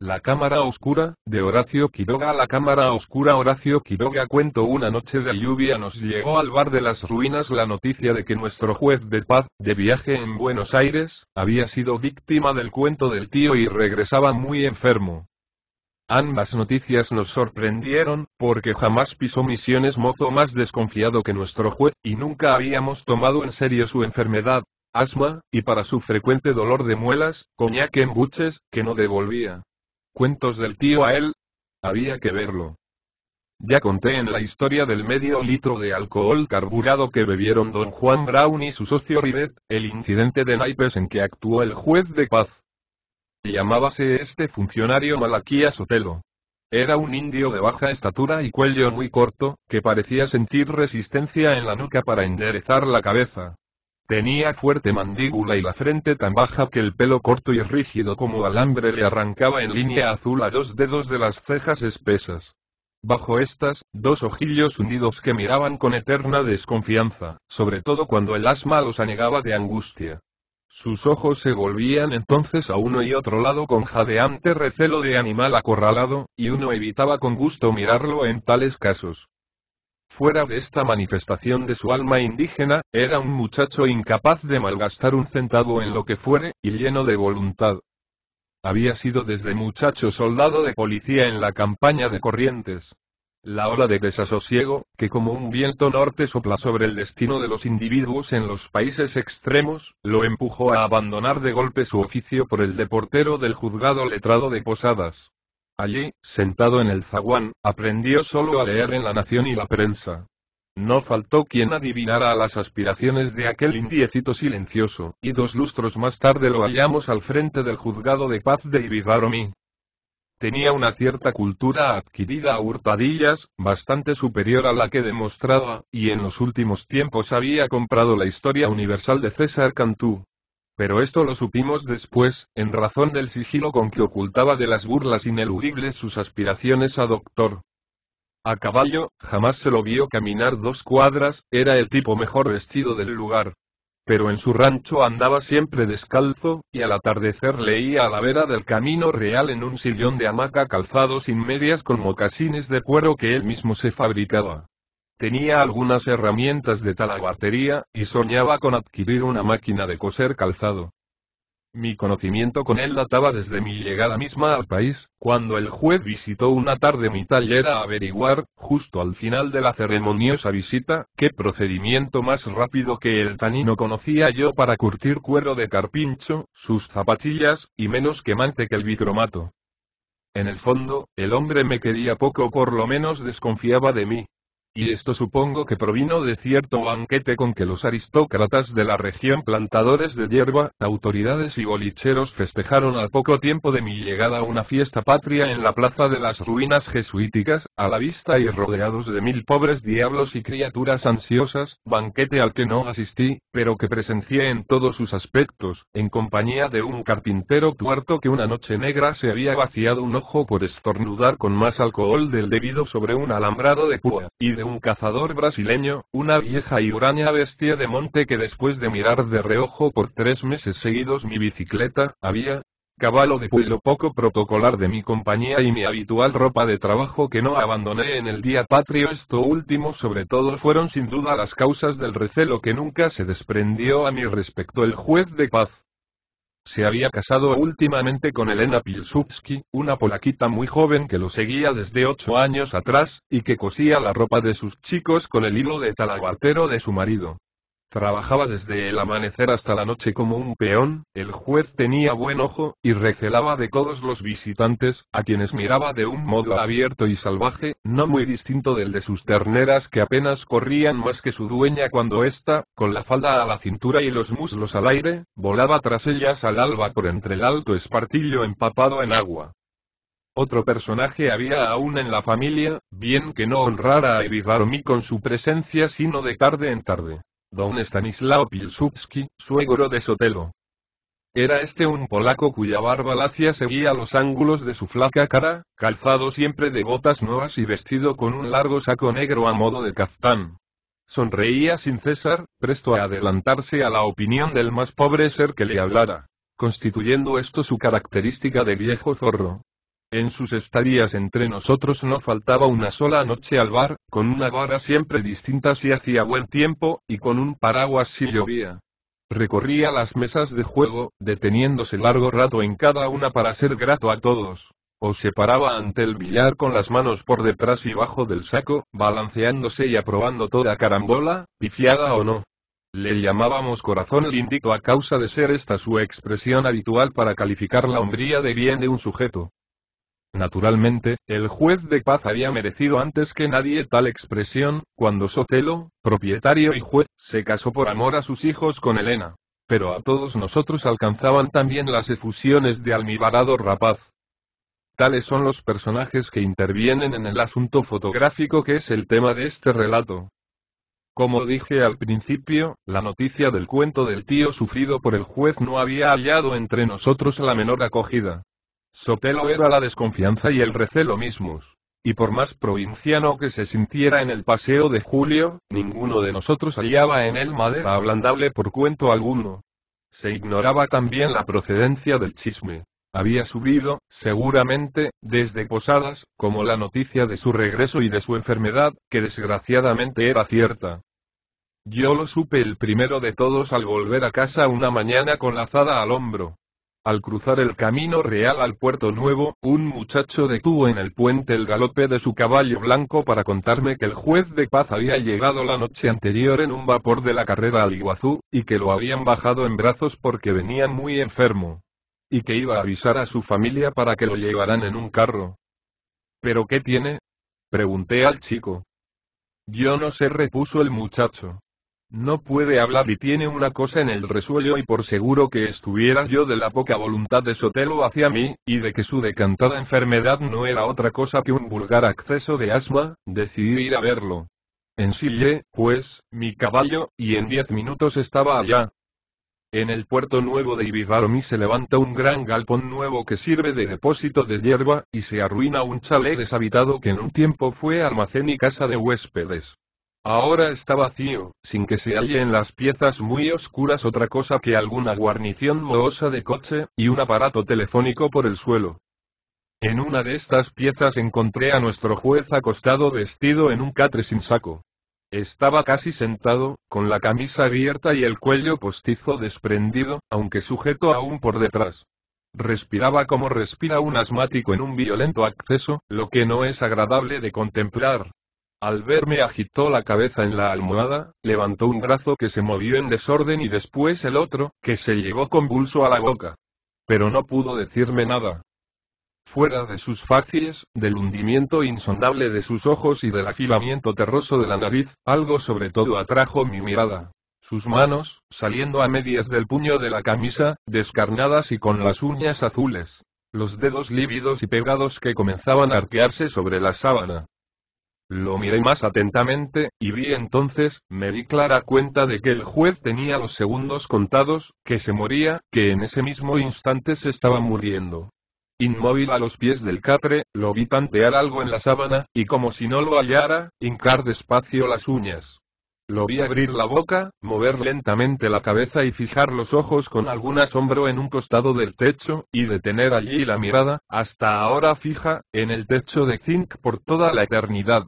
La Cámara Oscura, de Horacio Quiroga La Cámara Oscura Horacio Quiroga Cuento Una noche de lluvia nos llegó al bar de las ruinas la noticia de que nuestro juez de paz, de viaje en Buenos Aires, había sido víctima del cuento del tío y regresaba muy enfermo. Ambas noticias nos sorprendieron, porque jamás pisó misiones mozo más desconfiado que nuestro juez, y nunca habíamos tomado en serio su enfermedad, asma, y para su frecuente dolor de muelas, coñac en buches, que no devolvía cuentos del tío a él. Había que verlo. Ya conté en la historia del medio litro de alcohol carburado que bebieron don Juan Brown y su socio Rivet, el incidente de naipes en que actuó el juez de paz. Llamábase este funcionario Malaquías Otelo. Era un indio de baja estatura y cuello muy corto, que parecía sentir resistencia en la nuca para enderezar la cabeza. Tenía fuerte mandíbula y la frente tan baja que el pelo corto y rígido como alambre le arrancaba en línea azul a dos dedos de las cejas espesas. Bajo estas, dos ojillos unidos que miraban con eterna desconfianza, sobre todo cuando el asma los anegaba de angustia. Sus ojos se volvían entonces a uno y otro lado con jadeante recelo de animal acorralado, y uno evitaba con gusto mirarlo en tales casos fuera de esta manifestación de su alma indígena, era un muchacho incapaz de malgastar un centavo en lo que fuere, y lleno de voluntad. Había sido desde muchacho soldado de policía en la campaña de Corrientes. La ola de desasosiego, que como un viento norte sopla sobre el destino de los individuos en los países extremos, lo empujó a abandonar de golpe su oficio por el deportero del juzgado letrado de Posadas. Allí, sentado en el zaguán, aprendió solo a leer en la nación y la prensa. No faltó quien adivinara las aspiraciones de aquel indiecito silencioso, y dos lustros más tarde lo hallamos al frente del juzgado de paz de Ibizaromí. Tenía una cierta cultura adquirida a hurtadillas, bastante superior a la que demostraba, y en los últimos tiempos había comprado la historia universal de César Cantú, pero esto lo supimos después, en razón del sigilo con que ocultaba de las burlas ineludibles sus aspiraciones a doctor. A caballo, jamás se lo vio caminar dos cuadras, era el tipo mejor vestido del lugar. Pero en su rancho andaba siempre descalzo, y al atardecer leía a la vera del camino real en un sillón de hamaca calzado sin medias con mocasines de cuero que él mismo se fabricaba. Tenía algunas herramientas de talabartería, y soñaba con adquirir una máquina de coser calzado. Mi conocimiento con él databa desde mi llegada misma al país, cuando el juez visitó una tarde mi taller a averiguar, justo al final de la ceremoniosa visita, qué procedimiento más rápido que el tanino conocía yo para curtir cuero de carpincho, sus zapatillas, y menos quemante que el bicromato. En el fondo, el hombre me quería poco o por lo menos desconfiaba de mí y esto supongo que provino de cierto banquete con que los aristócratas de la región plantadores de hierba, autoridades y bolicheros festejaron al poco tiempo de mi llegada a una fiesta patria en la plaza de las ruinas jesuíticas, a la vista y rodeados de mil pobres diablos y criaturas ansiosas, banquete al que no asistí, pero que presencié en todos sus aspectos, en compañía de un carpintero tuerto que una noche negra se había vaciado un ojo por estornudar con más alcohol del debido sobre un alambrado de púa, y de un cazador brasileño, una vieja y huraña bestia de monte que después de mirar de reojo por tres meses seguidos mi bicicleta, había, caballo de pueblo poco protocolar de mi compañía y mi habitual ropa de trabajo que no abandoné en el día patrio. Esto último sobre todo fueron sin duda las causas del recelo que nunca se desprendió a mi respecto el juez de paz, se había casado últimamente con Elena Pilsudski, una polaquita muy joven que lo seguía desde ocho años atrás, y que cosía la ropa de sus chicos con el hilo de talabartero de su marido. Trabajaba desde el amanecer hasta la noche como un peón, el juez tenía buen ojo, y recelaba de todos los visitantes, a quienes miraba de un modo abierto y salvaje, no muy distinto del de sus terneras que apenas corrían más que su dueña cuando ésta, con la falda a la cintura y los muslos al aire, volaba tras ellas al alba por entre el alto espartillo empapado en agua. Otro personaje había aún en la familia, bien que no honrara a Ibiraromí con su presencia sino de tarde en tarde don Stanislao Piłsudski, suegro de Sotelo. Era este un polaco cuya barba lacia seguía los ángulos de su flaca cara, calzado siempre de botas nuevas y vestido con un largo saco negro a modo de caftán. Sonreía sin cesar, presto a adelantarse a la opinión del más pobre ser que le hablara, constituyendo esto su característica de viejo zorro, en sus estadías entre nosotros no faltaba una sola noche al bar, con una vara siempre distinta si hacía buen tiempo, y con un paraguas si llovía. Recorría las mesas de juego, deteniéndose largo rato en cada una para ser grato a todos. O se paraba ante el billar con las manos por detrás y bajo del saco, balanceándose y aprobando toda carambola, pifiada o no. Le llamábamos corazón el lindito a causa de ser esta su expresión habitual para calificar la hombría de bien de un sujeto. Naturalmente, el juez de paz había merecido antes que nadie tal expresión, cuando Sotelo, propietario y juez, se casó por amor a sus hijos con Elena. Pero a todos nosotros alcanzaban también las efusiones de Almibarado Rapaz. Tales son los personajes que intervienen en el asunto fotográfico que es el tema de este relato. Como dije al principio, la noticia del cuento del tío sufrido por el juez no había hallado entre nosotros la menor acogida. Sopelo era la desconfianza y el recelo mismos. Y por más provinciano que se sintiera en el paseo de Julio, ninguno de nosotros hallaba en él madera ablandable por cuento alguno. Se ignoraba también la procedencia del chisme. Había subido, seguramente, desde Posadas, como la noticia de su regreso y de su enfermedad, que desgraciadamente era cierta. Yo lo supe el primero de todos al volver a casa una mañana con la azada al hombro. Al cruzar el camino real al Puerto Nuevo, un muchacho detuvo en el puente el galope de su caballo blanco para contarme que el juez de paz había llegado la noche anterior en un vapor de la carrera al Iguazú, y que lo habían bajado en brazos porque venía muy enfermo. Y que iba a avisar a su familia para que lo llevaran en un carro. ¿Pero qué tiene? Pregunté al chico. Yo no sé, repuso el muchacho. No puede hablar y tiene una cosa en el resuello y por seguro que estuviera yo de la poca voluntad de Sotelo hacia mí, y de que su decantada enfermedad no era otra cosa que un vulgar acceso de asma, decidí ir a verlo. Ensillé, pues, mi caballo, y en diez minutos estaba allá, en el puerto nuevo de Ibivaromi se levanta un gran galpón nuevo que sirve de depósito de hierba, y se arruina un chalet deshabitado que en un tiempo fue almacén y casa de huéspedes. Ahora está vacío, sin que se halle en las piezas muy oscuras otra cosa que alguna guarnición mohosa de coche, y un aparato telefónico por el suelo. En una de estas piezas encontré a nuestro juez acostado vestido en un catre sin saco. Estaba casi sentado, con la camisa abierta y el cuello postizo desprendido, aunque sujeto aún por detrás. Respiraba como respira un asmático en un violento acceso, lo que no es agradable de contemplar, al verme agitó la cabeza en la almohada, levantó un brazo que se movió en desorden y después el otro, que se llevó convulso a la boca. Pero no pudo decirme nada. Fuera de sus facies, del hundimiento insondable de sus ojos y del afilamiento terroso de la nariz, algo sobre todo atrajo mi mirada. Sus manos, saliendo a medias del puño de la camisa, descarnadas y con las uñas azules. Los dedos lívidos y pegados que comenzaban a arquearse sobre la sábana. Lo miré más atentamente, y vi entonces, me di clara cuenta de que el juez tenía los segundos contados, que se moría, que en ese mismo instante se estaba muriendo. Inmóvil a los pies del catre, lo vi tantear algo en la sábana, y como si no lo hallara, hincar despacio las uñas. Lo vi abrir la boca, mover lentamente la cabeza y fijar los ojos con algún asombro en un costado del techo, y detener allí la mirada, hasta ahora fija, en el techo de zinc por toda la eternidad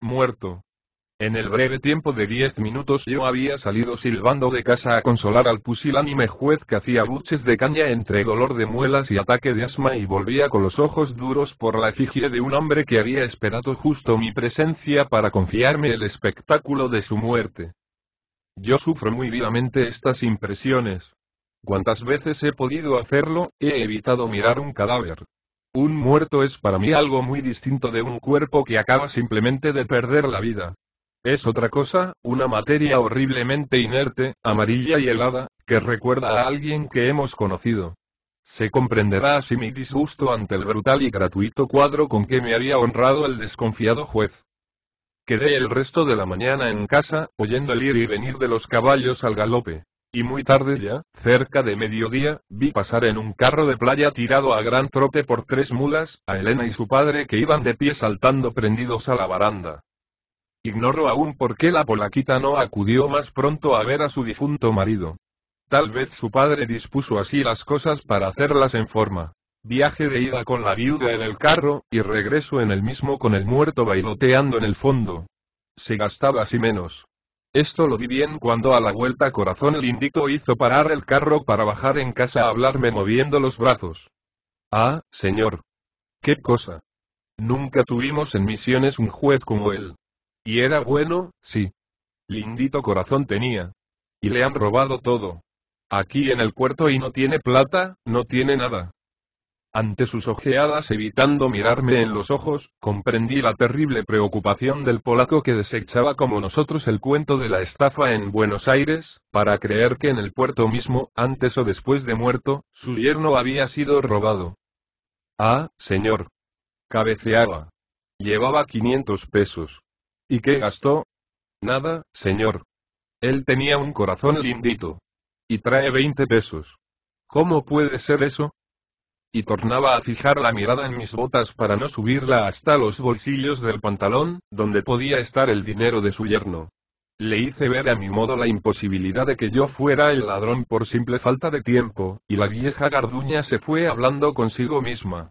muerto. En el breve tiempo de diez minutos yo había salido silbando de casa a consolar al pusilánime juez que hacía buches de caña entre dolor de muelas y ataque de asma y volvía con los ojos duros por la efigie de un hombre que había esperado justo mi presencia para confiarme el espectáculo de su muerte. Yo sufro muy vivamente estas impresiones. Cuantas veces he podido hacerlo, he evitado mirar un cadáver. Un muerto es para mí algo muy distinto de un cuerpo que acaba simplemente de perder la vida. Es otra cosa, una materia horriblemente inerte, amarilla y helada, que recuerda a alguien que hemos conocido. Se comprenderá así mi disgusto ante el brutal y gratuito cuadro con que me había honrado el desconfiado juez. Quedé el resto de la mañana en casa, oyendo el ir y venir de los caballos al galope y muy tarde ya, cerca de mediodía, vi pasar en un carro de playa tirado a gran trote por tres mulas, a Elena y su padre que iban de pie saltando prendidos a la baranda. Ignoro aún por qué la polaquita no acudió más pronto a ver a su difunto marido. Tal vez su padre dispuso así las cosas para hacerlas en forma. Viaje de ida con la viuda en el carro, y regreso en el mismo con el muerto bailoteando en el fondo. Se gastaba así menos. Esto lo vi bien cuando a la vuelta corazón el hizo parar el carro para bajar en casa a hablarme moviendo los brazos. Ah, señor. Qué cosa. Nunca tuvimos en misiones un juez como él. Y era bueno, sí. Lindito corazón tenía. Y le han robado todo. Aquí en el puerto y no tiene plata, no tiene nada. Ante sus ojeadas evitando mirarme en los ojos, comprendí la terrible preocupación del polaco que desechaba como nosotros el cuento de la estafa en Buenos Aires, para creer que en el puerto mismo, antes o después de muerto, su yerno había sido robado. Ah, señor. Cabeceaba. Llevaba 500 pesos. ¿Y qué gastó? Nada, señor. Él tenía un corazón lindito. Y trae 20 pesos. ¿Cómo puede ser eso? y tornaba a fijar la mirada en mis botas para no subirla hasta los bolsillos del pantalón, donde podía estar el dinero de su yerno. Le hice ver a mi modo la imposibilidad de que yo fuera el ladrón por simple falta de tiempo, y la vieja garduña se fue hablando consigo misma.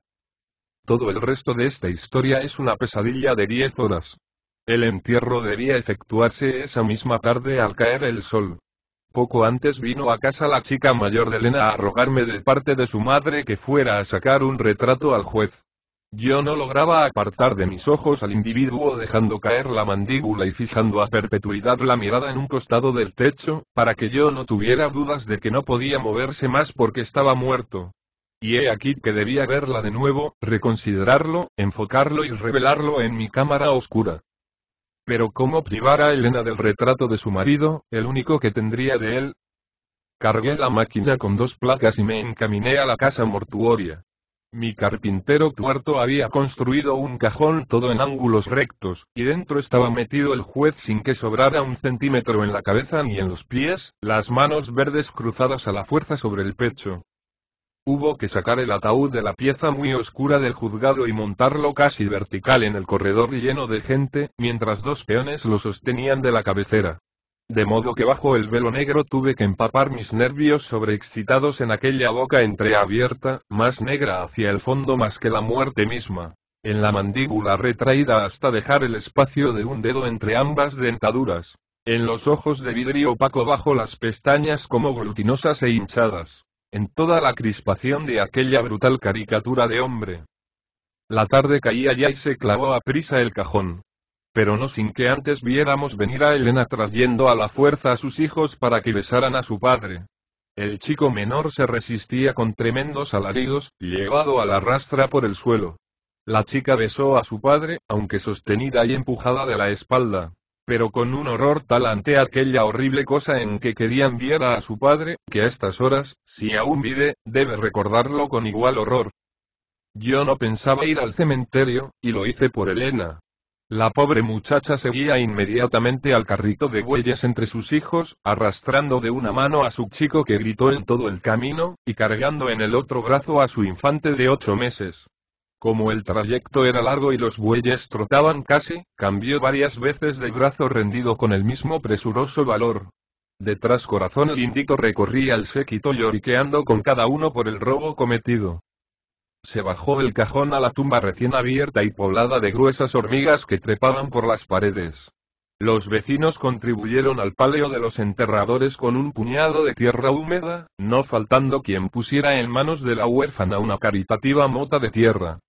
Todo el resto de esta historia es una pesadilla de diez horas. El entierro debía efectuarse esa misma tarde al caer el sol. Poco antes vino a casa la chica mayor de Elena a rogarme de parte de su madre que fuera a sacar un retrato al juez. Yo no lograba apartar de mis ojos al individuo dejando caer la mandíbula y fijando a perpetuidad la mirada en un costado del techo, para que yo no tuviera dudas de que no podía moverse más porque estaba muerto. Y he aquí que debía verla de nuevo, reconsiderarlo, enfocarlo y revelarlo en mi cámara oscura. Pero ¿cómo privar a Elena del retrato de su marido, el único que tendría de él? Cargué la máquina con dos placas y me encaminé a la casa mortuoria. Mi carpintero tuerto había construido un cajón todo en ángulos rectos, y dentro estaba metido el juez sin que sobrara un centímetro en la cabeza ni en los pies, las manos verdes cruzadas a la fuerza sobre el pecho, Hubo que sacar el ataúd de la pieza muy oscura del juzgado y montarlo casi vertical en el corredor lleno de gente, mientras dos peones lo sostenían de la cabecera. De modo que bajo el velo negro tuve que empapar mis nervios sobreexcitados en aquella boca entreabierta, más negra hacia el fondo más que la muerte misma. En la mandíbula retraída hasta dejar el espacio de un dedo entre ambas dentaduras. En los ojos de vidrio opaco bajo las pestañas como glutinosas e hinchadas en toda la crispación de aquella brutal caricatura de hombre. La tarde caía ya y se clavó a prisa el cajón. Pero no sin que antes viéramos venir a Elena trayendo a la fuerza a sus hijos para que besaran a su padre. El chico menor se resistía con tremendos alaridos, llevado a la rastra por el suelo. La chica besó a su padre, aunque sostenida y empujada de la espalda pero con un horror tal ante aquella horrible cosa en que querían viera a su padre, que a estas horas, si aún vive, debe recordarlo con igual horror. Yo no pensaba ir al cementerio, y lo hice por Elena. La pobre muchacha seguía inmediatamente al carrito de huellas entre sus hijos, arrastrando de una mano a su chico que gritó en todo el camino, y cargando en el otro brazo a su infante de ocho meses. Como el trayecto era largo y los bueyes trotaban casi, cambió varias veces de brazo rendido con el mismo presuroso valor. Detrás corazón el índico recorría el séquito lloriqueando con cada uno por el robo cometido. Se bajó el cajón a la tumba recién abierta y poblada de gruesas hormigas que trepaban por las paredes. Los vecinos contribuyeron al paleo de los enterradores con un puñado de tierra húmeda, no faltando quien pusiera en manos de la huérfana una caritativa mota de tierra.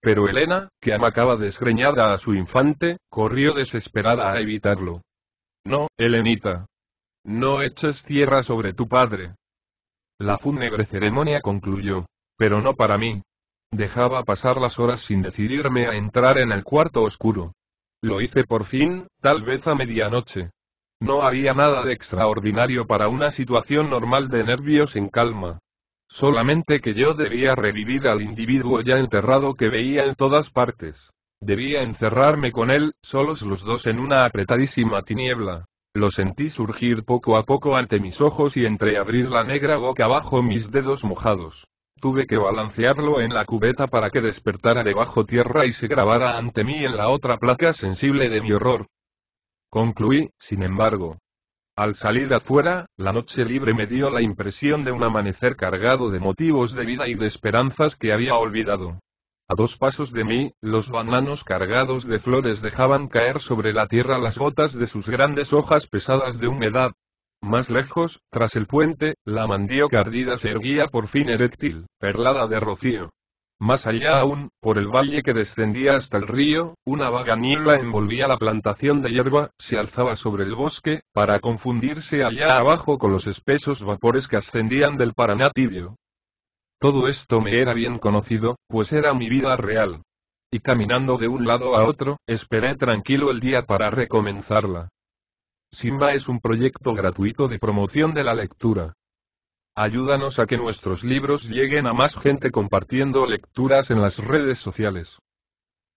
Pero Elena, que amacaba desgreñada a su infante, corrió desesperada a evitarlo. No, Helenita. No eches tierra sobre tu padre. La fúnebre ceremonia concluyó. Pero no para mí. Dejaba pasar las horas sin decidirme a entrar en el cuarto oscuro. Lo hice por fin, tal vez a medianoche. No había nada de extraordinario para una situación normal de nervios en calma. Solamente que yo debía revivir al individuo ya enterrado que veía en todas partes. Debía encerrarme con él, solos los dos en una apretadísima tiniebla. Lo sentí surgir poco a poco ante mis ojos y entreabrir la negra boca bajo mis dedos mojados. Tuve que balancearlo en la cubeta para que despertara debajo tierra y se grabara ante mí en la otra placa sensible de mi horror. Concluí, sin embargo, al salir afuera, la noche libre me dio la impresión de un amanecer cargado de motivos de vida y de esperanzas que había olvidado. A dos pasos de mí, los bananos cargados de flores dejaban caer sobre la tierra las gotas de sus grandes hojas pesadas de humedad. Más lejos, tras el puente, la mandioca ardida se erguía por fin eréctil, perlada de rocío. Más allá aún, por el valle que descendía hasta el río, una vaga niebla envolvía la plantación de hierba, se alzaba sobre el bosque, para confundirse allá abajo con los espesos vapores que ascendían del Paraná tibio. Todo esto me era bien conocido, pues era mi vida real. Y caminando de un lado a otro, esperé tranquilo el día para recomenzarla. Simba es un proyecto gratuito de promoción de la lectura. Ayúdanos a que nuestros libros lleguen a más gente compartiendo lecturas en las redes sociales.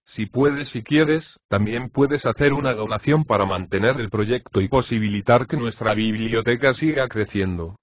Si puedes y quieres, también puedes hacer una donación para mantener el proyecto y posibilitar que nuestra biblioteca siga creciendo.